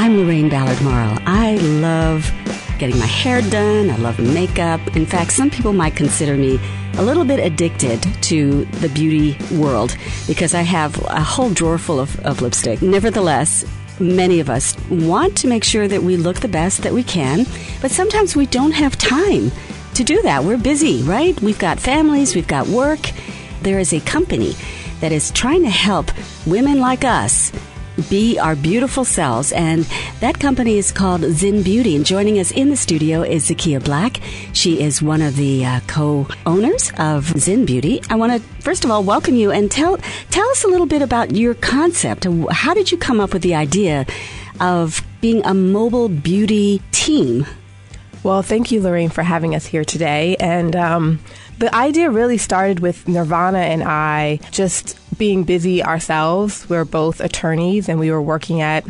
I'm Lorraine Ballard Morrow. I love getting my hair done. I love makeup. In fact, some people might consider me a little bit addicted to the beauty world because I have a whole drawer full of, of lipstick. Nevertheless, many of us want to make sure that we look the best that we can, but sometimes we don't have time to do that. We're busy, right? We've got families, we've got work. There is a company that is trying to help women like us be our beautiful selves. And that company is called Zen Beauty. And joining us in the studio is Zakia Black. She is one of the uh, co-owners of Zen Beauty. I want to first of all welcome you and tell tell us a little bit about your concept. How did you come up with the idea of being a mobile beauty team? Well, thank you, Lorraine, for having us here today. And um, the idea really started with Nirvana and I just being busy ourselves, we are both attorneys and we were working at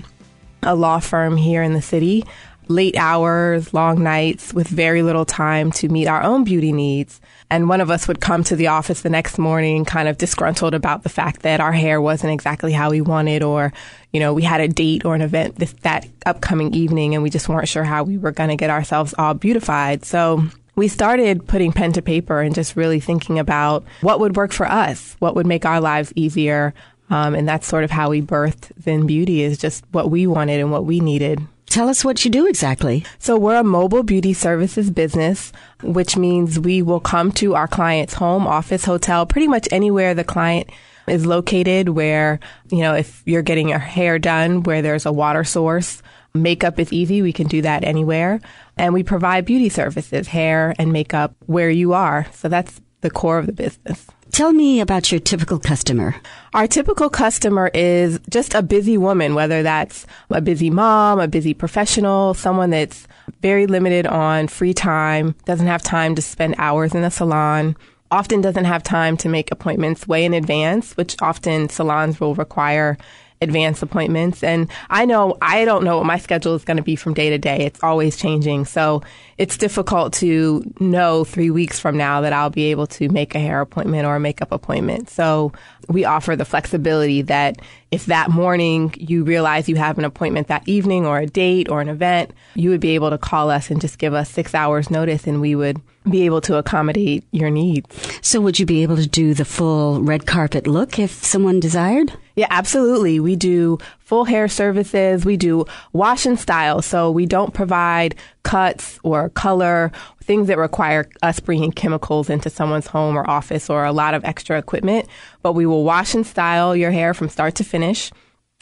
a law firm here in the city. Late hours, long nights, with very little time to meet our own beauty needs. And one of us would come to the office the next morning, kind of disgruntled about the fact that our hair wasn't exactly how we wanted, or, you know, we had a date or an event this, that upcoming evening and we just weren't sure how we were going to get ourselves all beautified. So we started putting pen to paper and just really thinking about what would work for us, what would make our lives easier. Um, and that's sort of how we birthed Zen Beauty is just what we wanted and what we needed. Tell us what you do exactly. So we're a mobile beauty services business, which means we will come to our client's home, office, hotel, pretty much anywhere the client is located where, you know, if you're getting your hair done where there's a water source, Makeup is easy. We can do that anywhere. And we provide beauty services, hair and makeup where you are. So that's the core of the business. Tell me about your typical customer. Our typical customer is just a busy woman, whether that's a busy mom, a busy professional, someone that's very limited on free time, doesn't have time to spend hours in a salon, often doesn't have time to make appointments way in advance, which often salons will require advance appointments. And I know I don't know what my schedule is going to be from day to day. It's always changing. So it's difficult to know three weeks from now that I'll be able to make a hair appointment or a makeup appointment. So we offer the flexibility that if that morning you realize you have an appointment that evening or a date or an event, you would be able to call us and just give us six hours notice and we would be able to accommodate your needs. So would you be able to do the full red carpet look if someone desired? Yeah, absolutely. We do full hair services. We do wash and style. So we don't provide cuts or color, things that require us bringing chemicals into someone's home or office or a lot of extra equipment. But we will wash and style your hair from start to finish.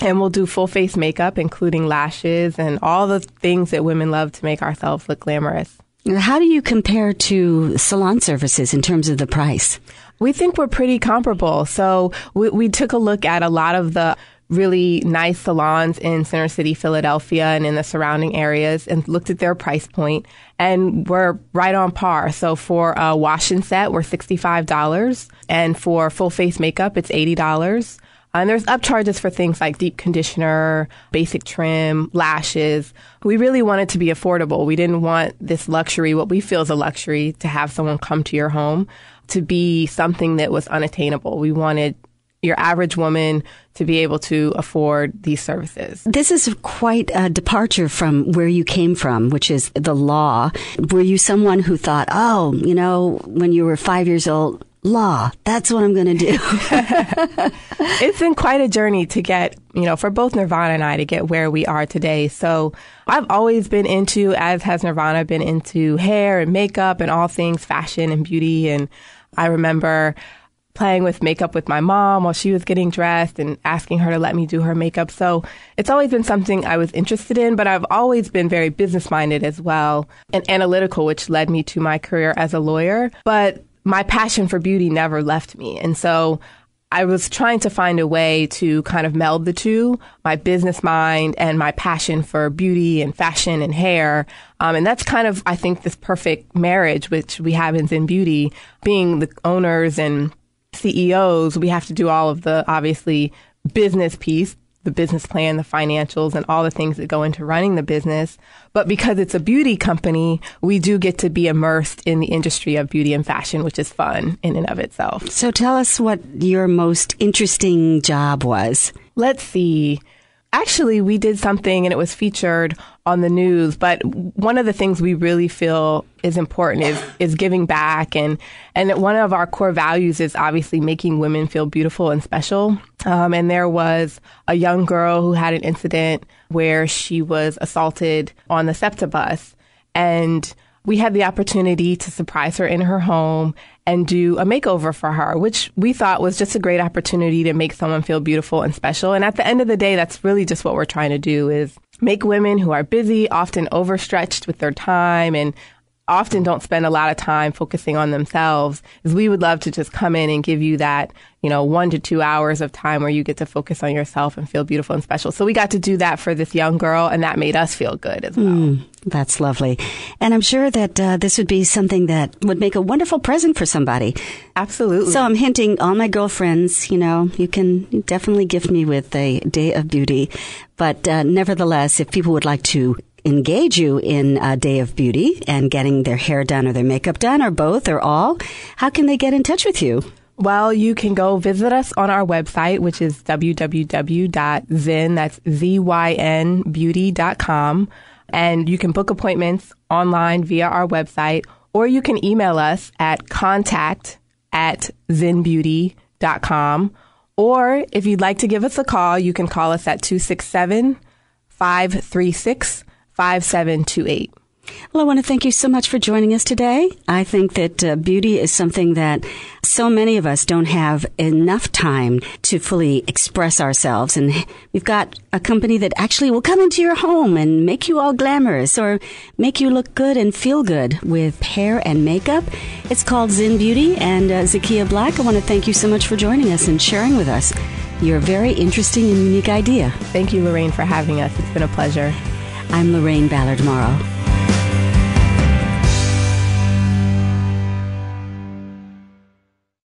And we'll do full face makeup, including lashes and all the things that women love to make ourselves look glamorous. How do you compare to salon services in terms of the price? We think we're pretty comparable. So we, we took a look at a lot of the really nice salons in Center City, Philadelphia, and in the surrounding areas and looked at their price point and we're right on par. So for a wash and set, we're $65. And for full face makeup, it's $80. Uh, and there's upcharges for things like deep conditioner, basic trim, lashes. We really wanted to be affordable. We didn't want this luxury, what we feel is a luxury, to have someone come to your home to be something that was unattainable. We wanted your average woman to be able to afford these services. This is quite a departure from where you came from, which is the law. Were you someone who thought, oh, you know, when you were five years old, law, that's what I'm going to do? it's been quite a journey to get, you know, for both Nirvana and I to get where we are today. So I've always been into, as has Nirvana been into hair and makeup and all things fashion and beauty. And I remember playing with makeup with my mom while she was getting dressed and asking her to let me do her makeup. So it's always been something I was interested in, but I've always been very business minded as well and analytical, which led me to my career as a lawyer. But my passion for beauty never left me. And so I was trying to find a way to kind of meld the two, my business mind and my passion for beauty and fashion and hair. Um, and that's kind of, I think, this perfect marriage, which we have in Beauty, being the owners and CEOs, we have to do all of the obviously business piece, the business plan, the financials, and all the things that go into running the business. But because it's a beauty company, we do get to be immersed in the industry of beauty and fashion, which is fun in and of itself. So tell us what your most interesting job was. Let's see actually we did something and it was featured on the news but one of the things we really feel is important is is giving back and and one of our core values is obviously making women feel beautiful and special um, and there was a young girl who had an incident where she was assaulted on the SEPTA bus and we had the opportunity to surprise her in her home and do a makeover for her, which we thought was just a great opportunity to make someone feel beautiful and special. And at the end of the day, that's really just what we're trying to do is make women who are busy, often overstretched with their time and often don't spend a lot of time focusing on themselves is we would love to just come in and give you that, you know, one to two hours of time where you get to focus on yourself and feel beautiful and special. So we got to do that for this young girl and that made us feel good as well. Mm, that's lovely. And I'm sure that uh, this would be something that would make a wonderful present for somebody. Absolutely. So I'm hinting all my girlfriends, you know, you can definitely gift me with a day of beauty. But uh, nevertheless, if people would like to engage you in a day of beauty and getting their hair done or their makeup done or both or all, how can they get in touch with you? Well, you can go visit us on our website, which is www.zen, that's Z-Y-N beauty.com. And you can book appointments online via our website, or you can email us at contact at zinbeauty.com. Or if you'd like to give us a call, you can call us at 267 536 5728. Well, I want to thank you so much for joining us today. I think that uh, beauty is something that so many of us don't have enough time to fully express ourselves. And we've got a company that actually will come into your home and make you all glamorous or make you look good and feel good with hair and makeup. It's called Zen Beauty and uh, Zakia Black. I want to thank you so much for joining us and sharing with us your very interesting and unique idea. Thank you, Lorraine, for having us. It's been a pleasure. I'm Lorraine Ballard Morrow.